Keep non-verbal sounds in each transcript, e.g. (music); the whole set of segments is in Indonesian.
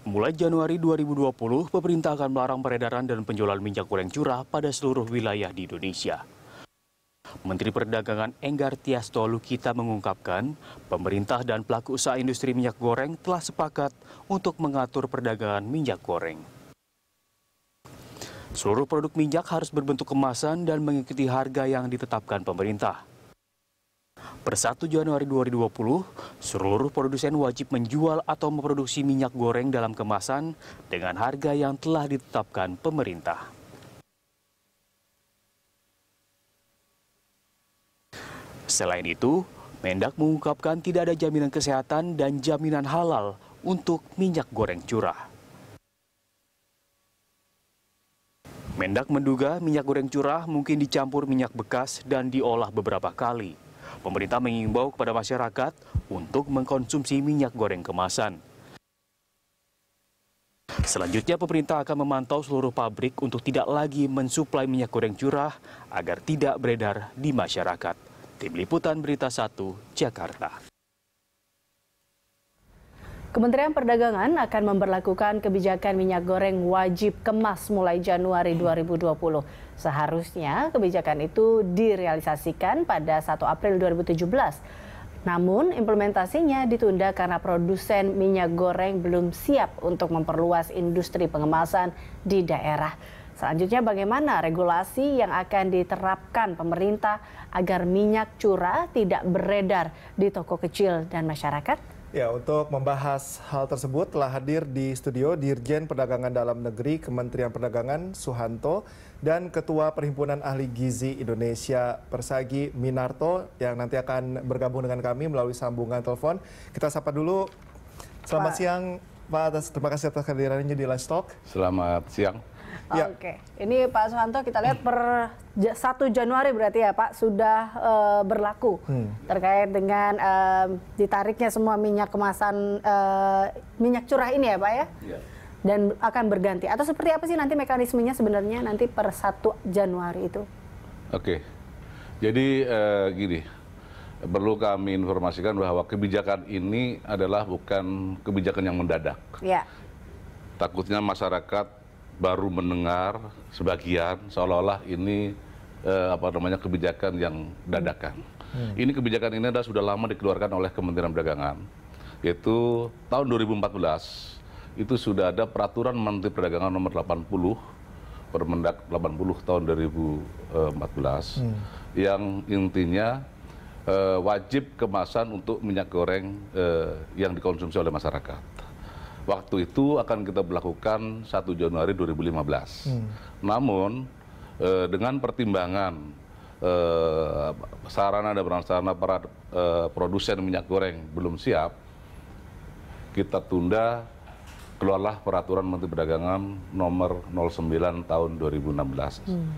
Mulai Januari 2020, pemerintah akan melarang peredaran dan penjualan minyak goreng curah pada seluruh wilayah di Indonesia. Menteri Perdagangan Enggar Tias Lukita mengungkapkan, pemerintah dan pelaku usaha industri minyak goreng telah sepakat untuk mengatur perdagangan minyak goreng. Seluruh produk minyak harus berbentuk kemasan dan mengikuti harga yang ditetapkan pemerintah. Per 1 Januari 2020, seluruh produsen wajib menjual atau memproduksi minyak goreng dalam kemasan dengan harga yang telah ditetapkan pemerintah. Selain itu, Mendak mengungkapkan tidak ada jaminan kesehatan dan jaminan halal untuk minyak goreng curah. Mendak menduga minyak goreng curah mungkin dicampur minyak bekas dan diolah beberapa kali. Pemerintah mengimbau kepada masyarakat untuk mengkonsumsi minyak goreng kemasan. Selanjutnya pemerintah akan memantau seluruh pabrik untuk tidak lagi mensuplai minyak goreng curah agar tidak beredar di masyarakat. Tim Liputan Berita 1, Jakarta. Kementerian Perdagangan akan memperlakukan kebijakan minyak goreng wajib kemas mulai Januari 2020. Seharusnya kebijakan itu direalisasikan pada 1 April 2017. Namun, implementasinya ditunda karena produsen minyak goreng belum siap untuk memperluas industri pengemasan di daerah. Selanjutnya bagaimana regulasi yang akan diterapkan pemerintah agar minyak curah tidak beredar di toko kecil dan masyarakat? Ya, untuk membahas hal tersebut telah hadir di studio Dirjen Perdagangan Dalam Negeri Kementerian Perdagangan Suhanto dan Ketua Perhimpunan Ahli Gizi Indonesia Persagi Minarto yang nanti akan bergabung dengan kami melalui sambungan telepon. Kita sapa dulu. Selamat Pak. siang, Pak. Atas, terima kasih atas kehadirannya di Lunch Talk. Selamat siang. Ya. Oke, okay. ini Pak Soehanto kita lihat per 1 Januari berarti ya Pak sudah uh, berlaku hmm. terkait dengan uh, ditariknya semua minyak kemasan uh, minyak curah ini ya Pak ya. ya. Dan akan berganti atau seperti apa sih nanti mekanismenya sebenarnya nanti per 1 Januari itu? Oke. Jadi uh, gini, perlu kami informasikan bahwa kebijakan ini adalah bukan kebijakan yang mendadak. Ya. Takutnya masyarakat baru mendengar sebagian seolah-olah ini eh, apa namanya kebijakan yang dadakan. Hmm. Ini kebijakan ini adalah sudah lama dikeluarkan oleh Kementerian Perdagangan, yaitu tahun 2014 itu sudah ada peraturan Menteri Perdagangan nomor 80 Permendak 80 tahun 2014 hmm. yang intinya eh, wajib kemasan untuk minyak goreng eh, yang dikonsumsi oleh masyarakat. Waktu itu akan kita berlakukan 1 Januari 2015. Hmm. Namun eh, dengan pertimbangan eh, sarana dan prasarana para eh, produsen minyak goreng belum siap, kita tunda keluarlah peraturan Menteri Perdagangan nomor 09 tahun 2016. Hmm.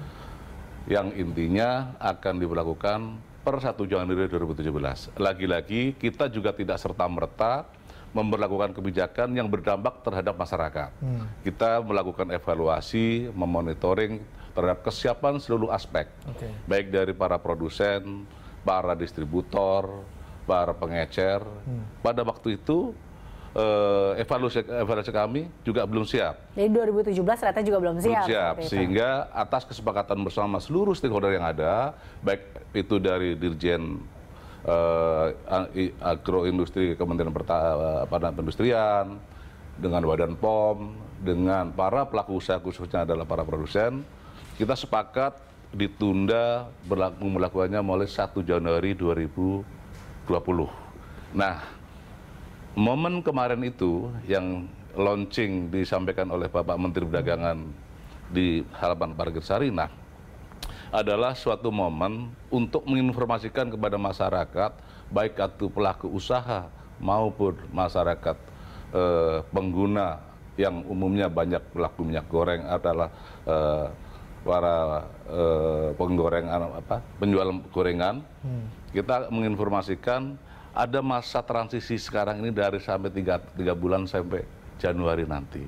Yang intinya akan diberlakukan per 1 Januari 2017. Lagi-lagi kita juga tidak serta-merta memperlakukan kebijakan yang berdampak terhadap masyarakat. Hmm. Kita melakukan evaluasi, memonitoring terhadap kesiapan seluruh aspek, okay. baik dari para produsen, para distributor, para pengecer. Hmm. Pada waktu itu eh, evaluasi evaluasi kami juga belum siap. Jadi 2017 ternyata juga belum siap. Belum siap, sehingga atas kesepakatan bersama seluruh stakeholder yang ada, baik itu dari dirjen eh, agroindustri Kementerian Pertahanan eh, Perindustrian, dengan Badan POM, dengan para pelaku usaha khususnya adalah para produsen, kita sepakat ditunda berlaku melakukannya mulai 1 Januari 2020. Nah, momen kemarin itu yang launching disampaikan oleh Bapak Menteri Perdagangan di halaman Parkir Sarinah adalah suatu momen untuk menginformasikan kepada masyarakat baik itu pelaku usaha maupun masyarakat eh, pengguna yang umumnya banyak pelaku minyak goreng adalah eh, para eh, penggoreng eh, apa penjual gorengan hmm. kita menginformasikan ada masa transisi sekarang ini dari sampai tiga, tiga bulan sampai Januari nanti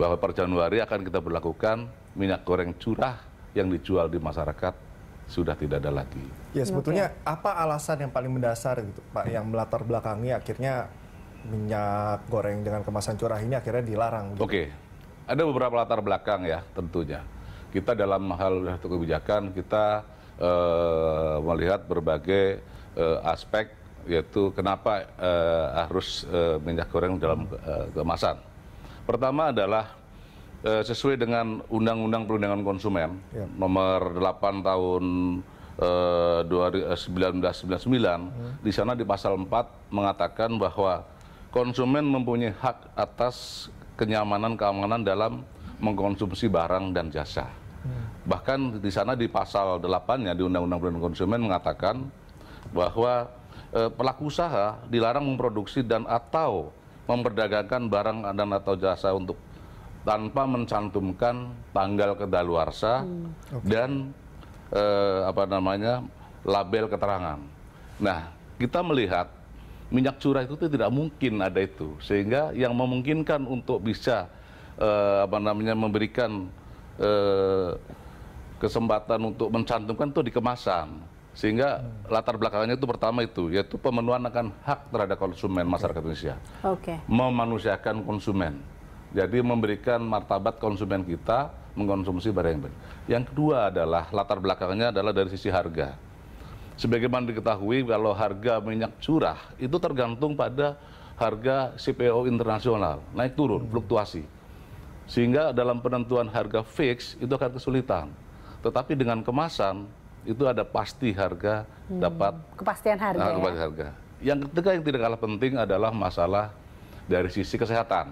bahwa per Januari akan kita berlakukan minyak goreng curah yang dijual di masyarakat sudah tidak ada lagi. Ya sebetulnya okay. apa alasan yang paling mendasar gitu Pak yang melatar belakangi akhirnya minyak goreng dengan kemasan curah ini akhirnya dilarang. Gitu. Oke, okay. ada beberapa latar belakang ya tentunya. Kita dalam hal satu kebijakan kita uh, melihat berbagai uh, aspek yaitu kenapa uh, harus minyak goreng dalam kemasan. Pertama adalah Eh, sesuai dengan Undang-Undang Perlindungan Konsumen ya. nomor 8 tahun eh, eh, uh, 1999 hmm. di sana di pasal 4 mengatakan bahwa konsumen mempunyai hak atas kenyamanan keamanan dalam mengkonsumsi barang dan jasa. Hmm. Bahkan di sana di pasal 8-nya di Undang-Undang Perlindungan Konsumen mengatakan bahwa eh, pelaku usaha dilarang memproduksi dan atau memperdagangkan barang dan atau jasa untuk tanpa mencantumkan tanggal kedaluarsa hmm. okay. dan eh, apa namanya label keterangan. Nah, kita melihat minyak curah itu tidak mungkin ada itu, sehingga yang memungkinkan untuk bisa eh, apa namanya memberikan eh, kesempatan untuk mencantumkan itu di kemasan, sehingga hmm. latar belakangnya itu pertama itu yaitu pemenuhan akan hak terhadap konsumen masyarakat Indonesia, okay. memanusiakan konsumen. Jadi memberikan martabat konsumen kita mengkonsumsi barang yang baik. Yang kedua adalah latar belakangnya adalah dari sisi harga. Sebagaimana diketahui kalau harga minyak curah itu tergantung pada harga CPO internasional, naik turun, hmm. fluktuasi. Sehingga dalam penentuan harga fix itu akan kesulitan. Tetapi dengan kemasan itu ada pasti harga hmm. dapat kepastian harga. Nah, kepastian ya? harga. Yang ketiga yang tidak kalah penting adalah masalah dari sisi kesehatan.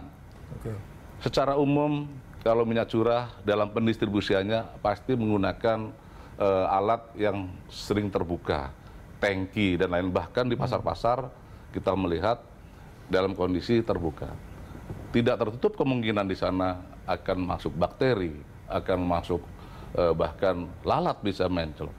Okay secara umum kalau minyak curah dalam pendistribusiannya pasti menggunakan uh, alat yang sering terbuka, tangki dan lain bahkan di pasar-pasar hmm. kita melihat dalam kondisi terbuka. Tidak tertutup kemungkinan di sana akan masuk bakteri, akan masuk eh, bahkan lalat bisa mencel.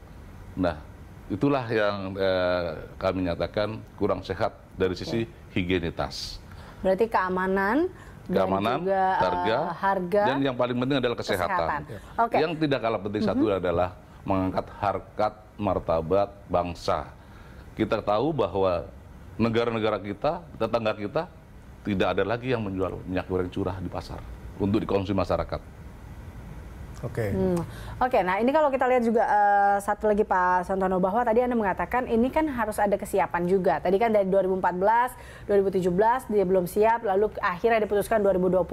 Nah, itulah yang eh, kami nyatakan kurang sehat dari sisi ya. higienitas. Berarti keamanan keamanan, juga, eh, harga, harga, dan yang paling penting adalah kesehatan. kesehatan. Ya. Okay. Yang tidak kalah penting mm -hmm. satu adalah mengangkat harkat martabat bangsa. Kita tahu bahwa negara-negara kita, tetangga kita, tidak ada lagi yang menjual minyak goreng curah di pasar untuk dikonsumsi masyarakat. Oke. Okay. Hmm. Oke, okay, nah ini kalau kita lihat juga uh, satu lagi Pak Santono bahwa tadi Anda mengatakan ini kan harus ada kesiapan juga. Tadi kan dari 2014, 2017 dia belum siap, lalu akhirnya diputuskan 2020.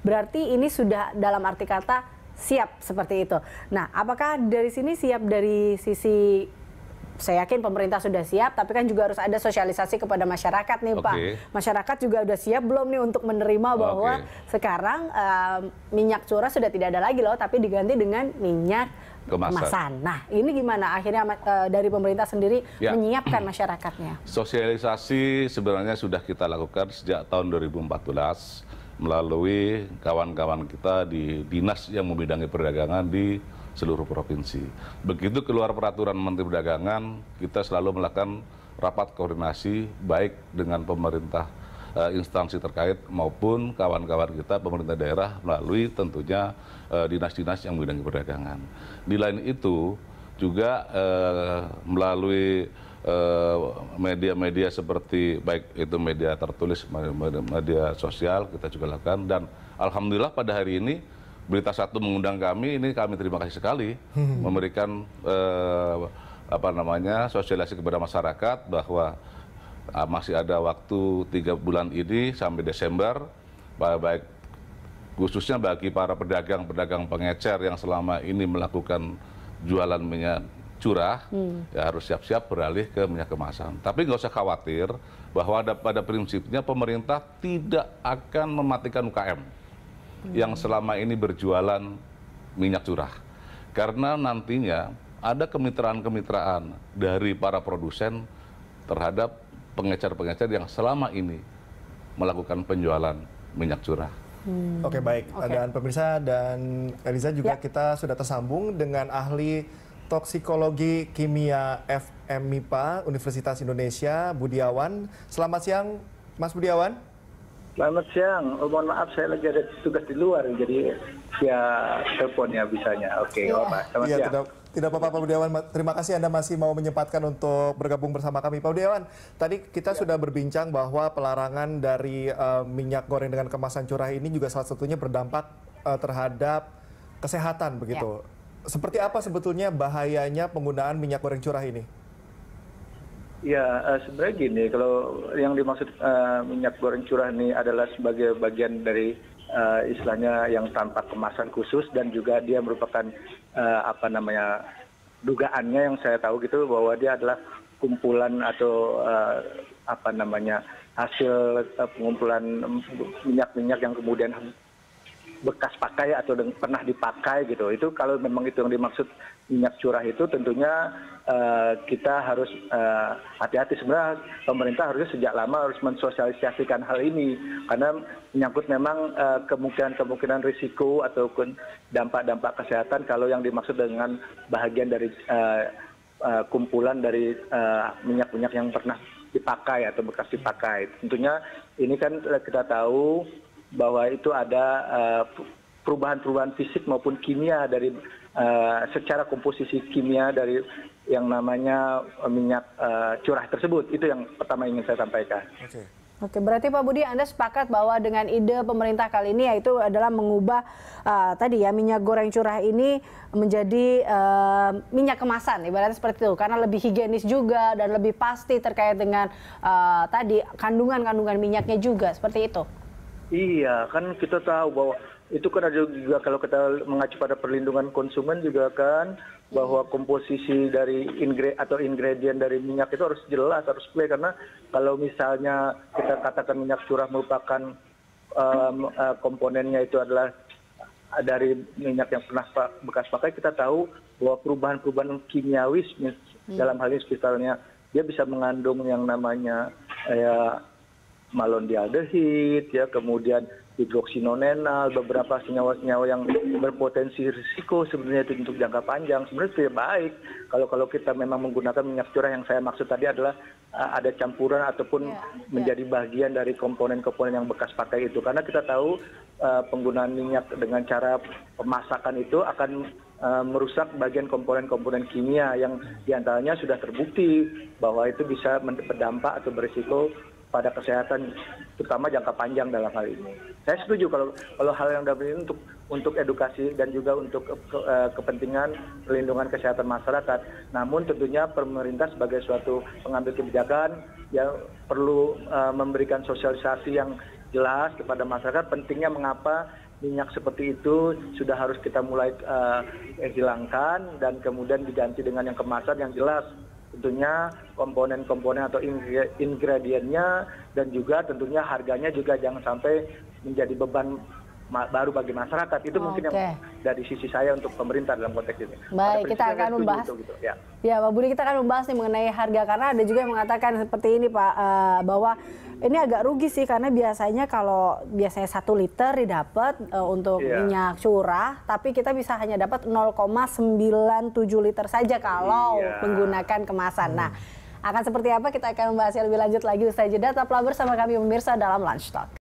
Berarti ini sudah dalam arti kata siap seperti itu. Nah, apakah dari sini siap dari sisi saya yakin pemerintah sudah siap, tapi kan juga harus ada sosialisasi kepada masyarakat nih okay. Pak. Masyarakat juga sudah siap belum nih untuk menerima bahwa okay. sekarang uh, minyak curah sudah tidak ada lagi loh, tapi diganti dengan minyak kemasan. Nah, ini gimana akhirnya uh, dari pemerintah sendiri ya. menyiapkan masyarakatnya? (clears throat) Sosialisasi sebenarnya sudah kita lakukan sejak tahun 2014 melalui kawan-kawan kita di dinas yang membidangi perdagangan di seluruh provinsi. Begitu keluar peraturan Menteri Perdagangan, kita selalu melakukan rapat koordinasi baik dengan pemerintah e, instansi terkait maupun kawan-kawan kita pemerintah daerah melalui tentunya eh, dinas-dinas e, yang bidang perdagangan. Di lain itu juga e, melalui media-media seperti baik itu media tertulis, media sosial kita juga lakukan dan alhamdulillah pada hari ini Berita Satu mengundang kami, ini kami terima kasih sekali hmm. memberikan eh, apa namanya sosialisasi kepada masyarakat bahwa ah, masih ada waktu tiga bulan ini sampai Desember, baik khususnya bagi para pedagang-pedagang pengecer yang selama ini melakukan jualan minyak curah hmm. ya harus siap-siap beralih ke minyak kemasan. Tapi nggak usah khawatir bahwa ada pada prinsipnya pemerintah tidak akan mematikan UKM. Hmm. yang selama ini berjualan minyak curah. Karena nantinya ada kemitraan-kemitraan dari para produsen terhadap pengecer-pengecer yang selama ini melakukan penjualan minyak curah. Hmm. Oke baik, okay. dan pemirsa dan Eliza juga ya. kita sudah tersambung dengan ahli toksikologi kimia FMIPA Universitas Indonesia Budiawan. Selamat siang, Mas Budiawan. Selamat siang. Oh, mohon maaf saya lagi ada tugas di luar jadi ya telepon ya bisanya. Oke, okay, iya. yeah. Bapak. Selamat yeah, siang. Tidak, tidak apa-apa Pak Budiawan. Terima kasih Anda masih mau menyempatkan untuk bergabung bersama kami. Pak Budiawan, tadi kita ya. sudah berbincang bahwa pelarangan dari uh, minyak goreng dengan kemasan curah ini juga salah satunya berdampak uh, terhadap kesehatan begitu. Ya. Seperti apa sebetulnya bahayanya penggunaan minyak goreng curah ini? ya eh, sebenarnya gini kalau yang dimaksud eh, minyak goreng curah ini adalah sebagai bagian dari eh, istilahnya yang tanpa kemasan khusus dan juga dia merupakan apa namanya dugaannya yang saya tahu gitu bahwa dia adalah kumpulan atau apa namanya hasil pengumpulan minyak-minyak yang kemudian bekas pakai atau pernah dipakai gitu. Itu kalau memang itu yang dimaksud minyak curah itu tentunya uh, kita harus uh, hati-hati. Sebenarnya pemerintah harus sejak lama harus mensosialisasikan hal ini karena menyangkut memang uh, kemungkinan-kemungkinan risiko ataupun dampak-dampak kesehatan kalau yang dimaksud dengan bahagian dari uh, uh, kumpulan dari uh, minyak-minyak yang pernah dipakai atau bekas dipakai. Tentunya ini kan kita tahu bahwa itu ada eh, perubahan-perubahan fisik maupun kimia dari eh, secara komposisi kimia dari yang namanya minyak eh, curah tersebut. Itu yang pertama ingin saya sampaikan. Okay. Oke, berarti Pak Budi Anda sepakat bahwa dengan ide pemerintah kali ini yaitu adalah mengubah uh, tadi ya minyak goreng curah ini menjadi uh, minyak kemasan ibaratnya seperti itu karena lebih higienis juga dan lebih pasti terkait dengan uh, tadi kandungan-kandungan minyaknya juga seperti itu iya kan kita tahu bahwa itu kan ada juga kalau kita mengacu pada perlindungan konsumen juga kan bahwa komposisi dari ingre atau ingredient dari minyak itu harus jelas harus clear karena kalau misalnya kita katakan minyak curah merupakan um, uh, komponennya itu adalah dari minyak yang pernah bekas pakai kita tahu bahwa perubahan-perubahan kimiawis hmm. dalam hal ini misalnya dia bisa mengandung yang namanya ya malondialdehid, ya, kemudian hidroksinonenal, beberapa senyawa-senyawa yang berpotensi risiko sebenarnya itu untuk jangka panjang sebenarnya tidak ya baik kalau kalau kita memang menggunakan minyak curah yang saya maksud tadi adalah eh, ada campuran ataupun yeah, yeah. menjadi bagian dari komponen-komponen yang bekas pakai itu karena kita tahu uh, penggunaan minyak dengan cara pemasakan itu akan eh, merusak bagian komponen-komponen kimia yang diantaranya sudah terbukti bahwa itu bisa berdampak atau berisiko pada kesehatan terutama jangka panjang dalam hal ini. Saya setuju kalau kalau hal yang dapat untuk untuk edukasi dan juga untuk eh, eh, kepentingan perlindungan kesehatan masyarakat. Namun tentunya pemerintah sebagai suatu pengambil kebijakan yang perlu eh, memberikan sosialisasi yang jelas kepada masyarakat pentingnya mengapa minyak seperti itu sudah harus kita mulai uh, hilangkan dan kemudian diganti dengan yang kemasan yang jelas tentunya komponen-komponen atau ingredientnya dan juga tentunya harganya juga jangan sampai menjadi beban baru bagi masyarakat itu oh, mungkin okay. yang dari sisi saya untuk pemerintah dalam konteks ini. Baik, kita akan membahas. Itu, gitu, ya. ya, Pak Budi kita akan membahas nih mengenai harga karena ada juga yang mengatakan seperti ini Pak eh, bahwa ini agak rugi sih karena biasanya kalau biasanya satu liter didapat uh, untuk yeah. minyak curah, tapi kita bisa hanya dapat 0,97 liter saja kalau yeah. menggunakan kemasan. Hmm. Nah, akan seperti apa kita akan membahasnya lebih lanjut lagi usai jeda. Tetaplah bersama kami pemirsa dalam Lunch Talk.